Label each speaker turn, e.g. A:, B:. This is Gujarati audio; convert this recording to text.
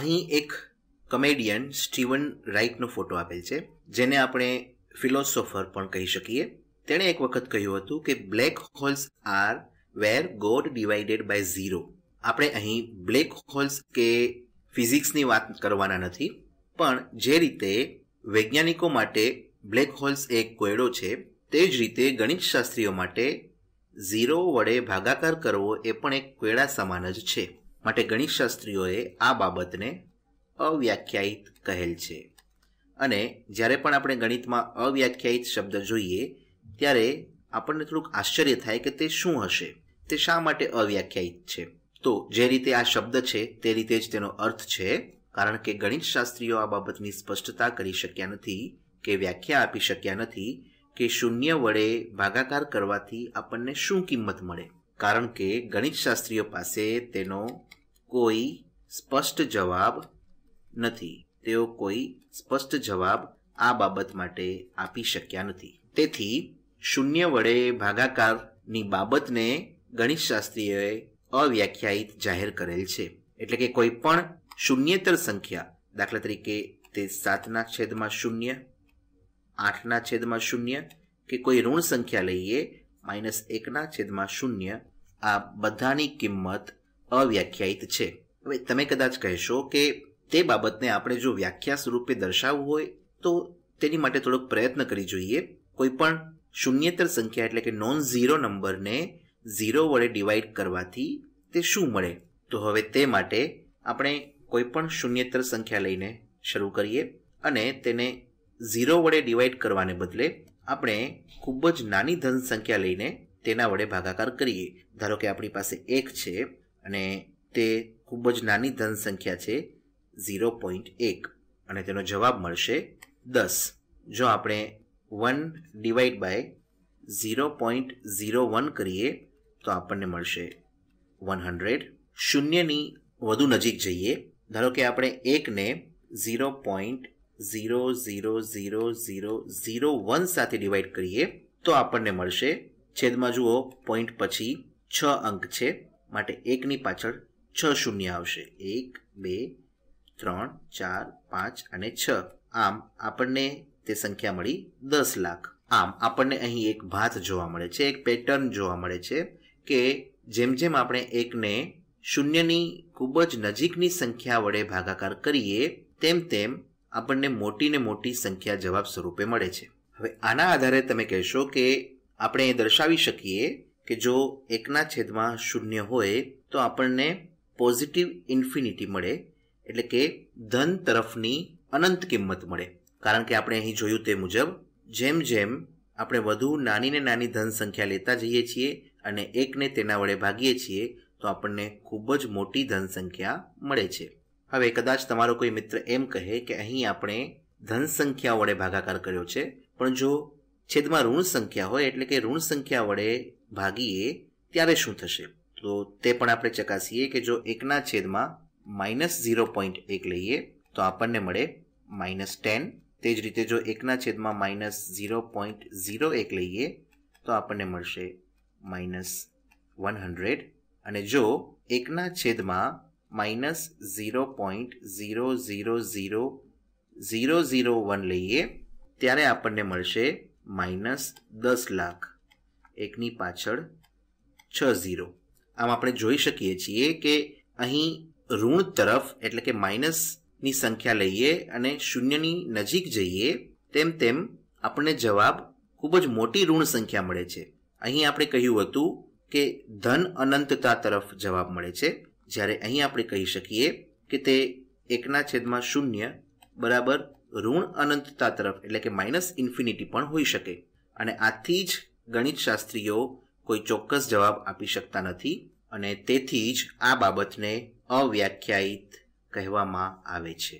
A: અહીં એક કોમેડિયન સ્ટીવન રાઇટનો ફોટો આપેલ છે જેને આપણે ફિલોસોફર પણ કહી શકીએ તેણે એક વખત કહ્યું હતું કે black holes are where God divided by zero આપણે અહીં બ્લેક હોલ્સ કે ફિઝિક્સની વાત કરવાના નથી પણ જે રીતે વૈજ્ઞાનિકો માટે બ્લેક હોલ્સ એક કોયડો છે તે જ રીતે ગણિતશાસ્ત્રીઓ માટે ઝીરો વડે ભાગાકાર કરવો એ પણ એક કોયડા સમાન જ છે માટે ગણિતશાસ્ત્રીઓએ આ બાબતને અવ્યાખ્યાયિત કહેલ છે અને જ્યારે પણ આપણે ગણિતમાં અવ્યાખ્યાયિત શબ્દ જોઈએ ત્યારે આપણને થોડુંક આશ્ચર્ય થાય કે તે શું હશે તે શા માટે અવ્યાખ્યાયિત છે તો જે રીતે આ શબ્દ છે તે રીતે જ તેનો અર્થ છે કારણ કે ગણિતશાસ્ત્રીઓ આ બાબતની સ્પષ્ટતા કરી શક્યા નથી કે વ્યાખ્યા આપી શક્યા નથી કે શૂન્ય વડે ભાગાકાર કરવાથી આપણને શું કિંમત મળે કારણ કે ગણિતશાસ્ત્રીઓ પાસે તેનો કોઈ સ્પષ્ટ જવાબ નથી તેઓ કોઈ સ્પષ્ટ જવાબ આ બાબત માટે આપી શક્યા નથી તેથી શૂન્ય વડે ભાગાકારની બાબતને ગણિતશાસ્ત્રીઓએ અવ્યાખ્યાયિત જાહેર કરેલ છે એટલે કે કોઈ પણ શૂન્યેતર સંખ્યા દાખલા તરીકે તે સાતના છેદમાં શૂન્ય આઠના છેદમાં શૂન્ય કે કોઈ ઋણ સંખ્યા લઈએ માઇનસ એકના છેદમાં શૂન્ય આ બધાની કિંમત અવ્યાખ્યાયિત છે હવે તમે કદાચ કહેશો કે તે બાબતને આપણે જો વ્યાખ્યા સ્વરૂપે દર્શાવવું હોય તો તેની માટે થોડોક પ્રયત્ન કરી જોઈએ કોઈ પણ શૂન્યતર સંખ્યા એટલે કે નોન ઝીરો નંબરને ઝીરો વડે ડિવાઈડ કરવાથી તે શું મળે તો હવે તે માટે આપણે કોઈ પણ શૂન્યતર સંખ્યા લઈને શરૂ કરીએ અને તેને ઝીરો વડે ડિવાઈડ કરવાને બદલે આપણે ખૂબ જ નાની ધન સંખ્યા લઈને તેના વડે ભાગાકાર કરીએ ધારો કે આપણી પાસે એક છે અને તે ખૂબ જ નાની ધન સંખ્યા છે ઝીરો પોઈન્ટ એક અને તેનો જવાબ મળશે દસ જો આપણે one divide by zero point zero one કરીએ તો આપણને મળશે વન હંડ્રેડ શૂન્યની વધુ નજીક જઈએ ધારો કે આપણે એકને zero point zero zero zero zero zero one સાથે ડિવાઈડ કરીએ તો આપણને મળશે છેદમાં જુઓ પોઈન્ટ પછી છ અંક છે માટે એકની પાછળ છ શૂન્ય આવશે એક બે ત્રણ ચાર પાંચ અને છ આમ આપણને તે સંખ્યા મળી દસ લાખ આમ આપણને અહીં એક ભાત જોવા મળે છે એક પેટર્ન જોવા મળે છે કે જેમ જેમ આપણે એકને શૂન્યની ખૂબ જ નજીકની સંખ્યા વડે ભાગાકાર કરીએ તેમ તેમ આપણને મોટી ને મોટી સંખ્યા જવાબ સ્વરૂપે મળે છે હવે આના આધારે તમે કહેશો કે આપણે એ દર્શાવી શકીએ કે જો એકના છેદમાં શૂન્ય હોય તો આપણને પોઝિટિવ ઇન્ફિનિટી મળે એટલે કે ધન તરફની અનંત કિંમત મળે કારણ કે આપણે અહીં જોયું તે મુજબ જેમ જેમ આપણે વધુ નાની ને નાની ધન સંખ્યા લેતા જઈએ છીએ અને એકને તેના વડે ભાગીએ છીએ તો આપણને ખૂબ જ મોટી ધન સંખ્યા મળે છે હવે કદાચ તમારો કોઈ મિત્ર એમ કહે કે અહીં આપણે ધન સંખ્યા વડે ભાગાકાર કર્યો છે પણ જો છેદમાં ઋણ સંખ્યા હોય એટલે કે ઋણ સંખ્યા વડે ભાગીએ ત્યારે શું થશે તો તે પણ આપણે ચકાસીએ કે જો એકના છેદમાં માઇનસ ઝીરો પોઈન્ટ એક લઈએ તો આપણને મળે માઇનસ ટેન તે જ રીતે જો એકના છેદમાં માઇનસ ઝીરો પોઈન્ટ ઝીરો એક લઈએ તો આપણને મળશે માઇનસ વન હંડ્રેડ અને જો એકના છેદમાં minus zero point zero zero zero zero zero one લઈએ ત્યારે આપણને મળશે માઇનસ દસ લાખ એકની પાછળ છ ઝીરો આમ આપણે જોઈ શકીએ છીએ કે અહીં ઋણ તરફ એટલે કે માઇનસની સંખ્યા લઈએ અને શૂન્યની નજીક જઈએ તેમ તેમ આપણને જવાબ ખૂબ જ મોટી ઋણ સંખ્યા મળે છે અહીં આપણે કહ્યું હતું કે ધન અનંતતા તરફ જવાબ મળે છે જ્યારે અહીં આપણે કહી શકીએ કે તે એકના છેદમાં શૂન્ય બરાબર ઋણ અનંતતા તરફ એટલે કે માઇનસ ઇન્ફિનિટી પણ હોઈ શકે અને આથી જ ગણિતશાસ્ત્રીઓ કોઈ ચોક્કસ જવાબ આપી શકતા નથી અને તેથી જ આ બાબતને અવ્યાખ્યાયિત કહેવામાં આવે છે